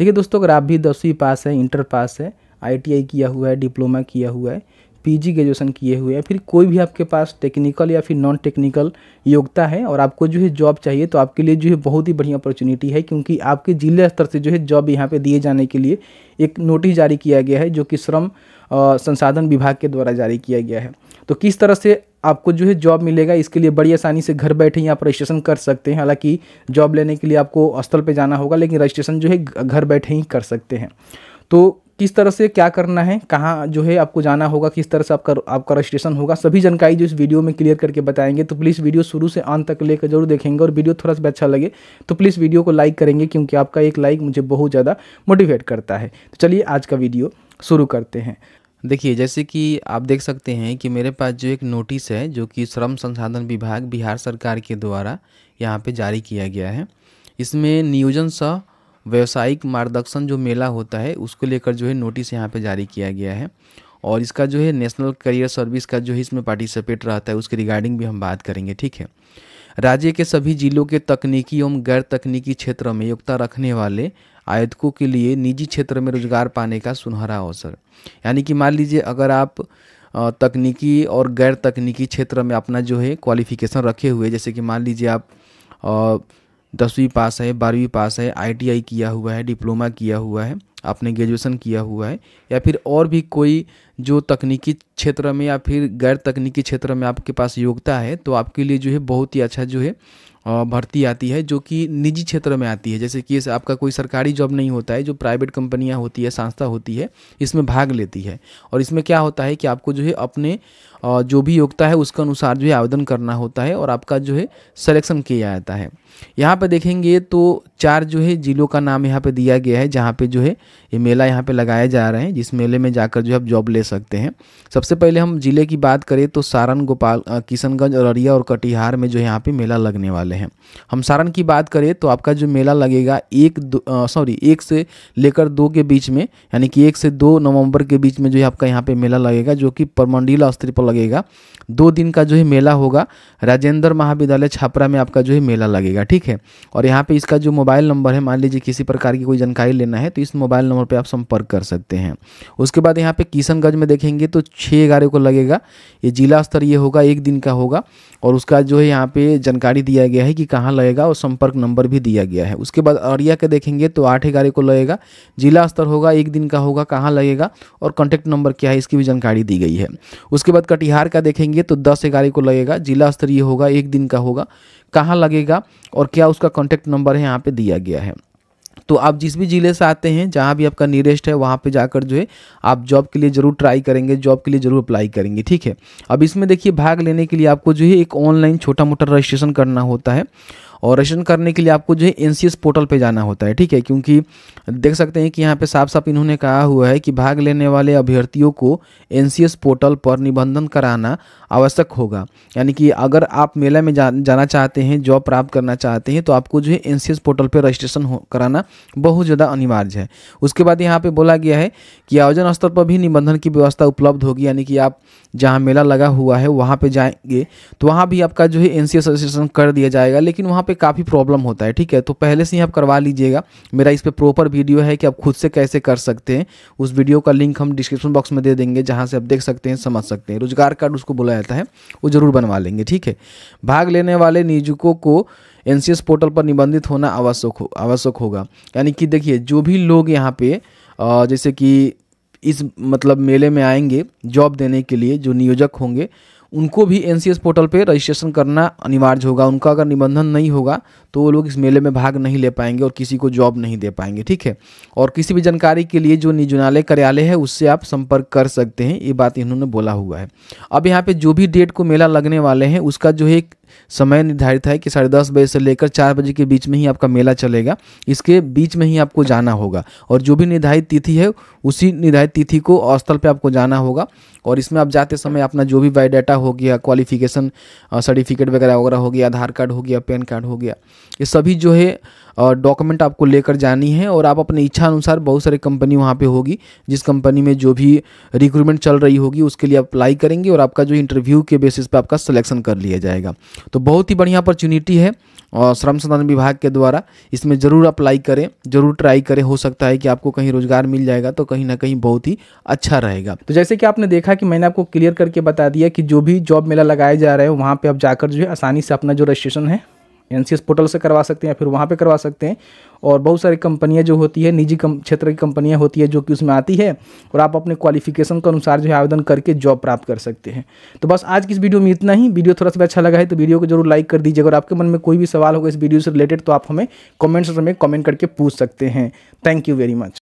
देखिए दोस्तों अगर आप भी दसवीं पास है इंटर पास है आईटीआई किया हुआ है डिप्लोमा किया हुआ है पीजी ग्रेजुएशन किए हुए हैं फिर कोई भी आपके पास टेक्निकल या फिर नॉन टेक्निकल योग्यता है और आपको जो है जॉब चाहिए तो आपके लिए जो है बहुत ही बढ़िया अपॉर्चुनिटी है क्योंकि आपके जिला स्तर से जो है जॉब यहाँ पे दिए जाने के लिए एक नोटिस जारी किया गया है जो कि श्रम संसाधन विभाग के द्वारा जारी किया गया है तो किस तरह से आपको जो है जॉब मिलेगा इसके लिए बड़ी आसानी से घर बैठे ही आप रजिस्ट्रेशन कर सकते हैं हालांकि जॉब लेने के लिए आपको स्थल पे जाना होगा लेकिन रजिस्ट्रेशन जो है घर बैठे ही कर सकते हैं तो किस तरह से क्या करना है कहाँ जो है आपको जाना होगा किस तरह से आपका आपका रजिस्ट्रेशन होगा सभी जानकारी जो इस वीडियो में क्लियर करके बताएंगे तो प्लीज़ वीडियो शुरू से अंत तक लेकर जरूर देखेंगे और वीडियो थोड़ा सा अच्छा लगे तो प्लीज़ वीडियो को लाइक करेंगे क्योंकि आपका एक लाइक मुझे बहुत ज़्यादा मोटिवेट करता है तो चलिए आज का वीडियो शुरू करते हैं देखिए जैसे कि आप देख सकते हैं कि मेरे पास जो एक नोटिस है जो कि श्रम संसाधन विभाग बिहार सरकार के द्वारा यहाँ पे जारी किया गया है इसमें नियोजन स व्यावसायिक मार्गदर्शन जो मेला होता है उसको लेकर जो है नोटिस यहाँ पे जारी किया गया है और इसका जो है नेशनल करियर सर्विस का जो है इसमें पार्टिसिपेट रहता है उसके रिगार्डिंग भी हम बात करेंगे ठीक है राज्य के सभी जिलों के तकनीकी एवं गैर तकनीकी क्षेत्र में योग्यता रखने वाले आयतकों के लिए निजी क्षेत्र में रोजगार पाने का सुनहरा अवसर यानी कि मान लीजिए अगर आप तकनीकी और गैर तकनीकी क्षेत्र में अपना जो है क्वालिफिकेशन रखे हुए जैसे कि मान लीजिए आप दसवीं पास है बारहवीं पास है आईटीआई किया हुआ है डिप्लोमा किया हुआ है आपने ग्रेजुएशन किया हुआ है या फिर और भी कोई जो तकनीकी क्षेत्र में या फिर गैर तकनीकी क्षेत्र में आपके पास योग्यता है तो आपके लिए जो है बहुत ही अच्छा जो है भर्ती आती है जो कि निजी क्षेत्र में आती है जैसे कि आपका कोई सरकारी जॉब नहीं होता है जो प्राइवेट कंपनियां होती है संस्था होती है इसमें भाग लेती है और इसमें क्या होता है कि आपको जो है अपने जो भी योग्यता है उसके अनुसार जो है आवेदन करना होता है और आपका जो है सिलेक्शन किया जाता है यहाँ पर देखेंगे तो चार जो है ज़िलों का नाम यहाँ पर दिया गया है जहाँ पर जो है ये मेला यहाँ पर लगाया जा रहे हैं जिस मेले में जाकर जो है आप जॉब ले सकते हैं सबसे पहले हम ज़िले की बात करें तो सारण गोपाल किशनगंज अररिया और कटिहार में जो है यहाँ पर मेला लगने वाले हैं हैं हम सारण की बात करें तो आपका जो मेला लगेगा एक सॉरी एक से लेकर दो के बीच में यानी कि एक से दो नवंबर के बीच में जो है आपका यहाँ पे मेला लगेगा जो कि परमंडीला स्तर पर लगेगा दो दिन का जो है मेला होगा राजेंद्र महाविद्यालय छापरा में आपका जो है मेला लगेगा ठीक है और यहाँ पर इसका जो मोबाइल नंबर है मान लीजिए किसी प्रकार की कोई जानकारी लेना है तो इस मोबाइल नंबर पर आप संपर्क कर सकते हैं उसके बाद यहाँ पर किशनगंज में देखेंगे तो छः ग्यारह को लगेगा ये जिला स्तरीय होगा एक दिन का होगा और उसका जो है यहाँ पे जानकारी दिया गया गया है कि कहाँ लगेगा और संपर्क नंबर भी दिया गया है उसके बाद अरिया के देखेंगे तो आठ ग्यारह को लगेगा जिला स्तर होगा एक दिन का होगा कहाँ लगेगा और कॉन्टैक्ट नंबर क्या है इसकी भी जानकारी दी गई है उसके बाद कटिहार का देखेंगे तो दस ग्यारह को लगेगा जिला स्तरीय होगा एक दिन का होगा कहाँ लगेगा और क्या उसका कॉन्टैक्ट नंबर है यहाँ पर दिया गया है तो आप जिस भी ज़िले से आते हैं जहाँ भी आपका नियरेस्ट है वहाँ पे जाकर जो है आप जॉब के लिए ज़रूर ट्राई करेंगे जॉब के लिए ज़रूर अप्लाई करेंगे ठीक है अब इसमें देखिए भाग लेने के लिए आपको जो है एक ऑनलाइन छोटा मोटा रजिस्ट्रेशन करना होता है और रजिस्ट्रेशन करने के लिए आपको जो है एन पोर्टल पर जाना होता है ठीक है क्योंकि देख सकते हैं कि यहाँ पे साफ साफ इन्होंने कहा हुआ है कि भाग लेने वाले अभ्यर्थियों को एन पोर्टल पर निबंधन कराना आवश्यक होगा यानी कि अगर आप मेला में जा, जाना चाहते हैं जॉब प्राप्त करना चाहते हैं तो आपको जो है एन पोर्टल पर रजिस्ट्रेशन कराना बहुत ज़्यादा अनिवार्य है उसके बाद यहाँ पे बोला गया है कि आयोजन स्तर पर भी निबंधन की व्यवस्था उपलब्ध होगी यानी कि आप जहाँ मेला लगा हुआ है वहाँ पे जाएंगे तो वहाँ भी आपका जो है एन रजिस्ट्रेशन कर दिया जाएगा लेकिन वहाँ पर काफ़ी प्रॉब्लम होता है ठीक है तो पहले से ही आप करवा लीजिएगा मेरा इस पर प्रॉपर वीडियो है कि आप खुद से कैसे कर सकते हैं उस वीडियो का लिंक हम डिस्क्रिप्शन बॉक्स में दे देंगे जहाँ से आप देख सकते हैं समझ सकते हैं रोजगार कार्ड उसको बोला जाता है वो ज़रूर बनवा लेंगे ठीक है भाग लेने वाले नियोजकों को एन पोर्टल पर निबंधित होना आवश्यक हो आवश्यक होगा यानी कि देखिए जो भी लोग यहाँ पे जैसे कि इस मतलब मेले में आएंगे जॉब देने के लिए जो नियोजक होंगे उनको भी एन पोर्टल पे रजिस्ट्रेशन करना अनिवार्य होगा उनका अगर निबंधन नहीं होगा तो वो लोग इस मेले में भाग नहीं ले पाएंगे और किसी को जॉब नहीं दे पाएंगे ठीक है और किसी भी जानकारी के लिए जो निजुनालय कार्यालय है उससे आप संपर्क कर सकते हैं ये बात इन्होंने बोला हुआ है अब यहाँ पे जो भी डेट को मेला लगने वाले हैं उसका जो है एक समय निर्धारित है कि साढ़े दस बजे से लेकर चार बजे के बीच में ही आपका मेला चलेगा इसके बीच में ही आपको जाना होगा और जो भी निर्धारित तिथि है उसी निर्धारित तिथि को स्थल पर आपको जाना होगा और इसमें आप जाते समय अपना जो भी बायोडाटा हो गया क्वालिफिकेशन सर्टिफिकेट वगैरह वगैरह हो गया आधार कार्ड हो गया पैन कार्ड हो गया ये सभी जो है डॉक्यूमेंट आपको लेकर जानी है और आप अपने इच्छा अनुसार बहुत सारी कंपनी वहाँ पे होगी जिस कंपनी में जो भी रिक्रूटमेंट चल रही होगी उसके लिए अप्लाई करेंगे और आपका जो इंटरव्यू के बेसिस पे आपका सिलेक्शन कर लिया जाएगा तो तो बहुत ही बढ़िया अपॉर्चुनिटी है और श्रम संसाधन विभाग के द्वारा इसमें ज़रूर अप्लाई करें ज़रूर ट्राई करें हो सकता है कि आपको कहीं रोज़गार मिल जाएगा तो कहीं ना कहीं बहुत ही अच्छा रहेगा तो जैसे कि आपने देखा कि मैंने आपको क्लियर करके बता दिया कि जो भी जॉब मेला लगाए जा रहे हैं वहाँ पर आप जाकर जो है आसानी से अपना जो रजिस्ट्रेशन है एन पोर्टल से करवा सकते हैं या फिर वहाँ पे करवा सकते हैं और बहुत सारी कंपनियाँ जो होती है निजी क्षेत्र की कंपनियाँ होती है जो कि उसमें आती है और आप अपने क्वालिफिकेशन के अनुसार जो है आवेदन करके जॉब प्राप्त कर सकते हैं तो बस आज की इस वीडियो में इतना ही वीडियो थोड़ा सा अच्छा लगा है तो वीडियो को जरूर लाइक कर दीजिए अगर आपके मन में कोई भी सवाल होगा इस वीडियो से रिलेटेड तो आप हमें कॉमेंट्स में कॉमेंट करके पूछ सकते हैं थैंक यू वेरी मच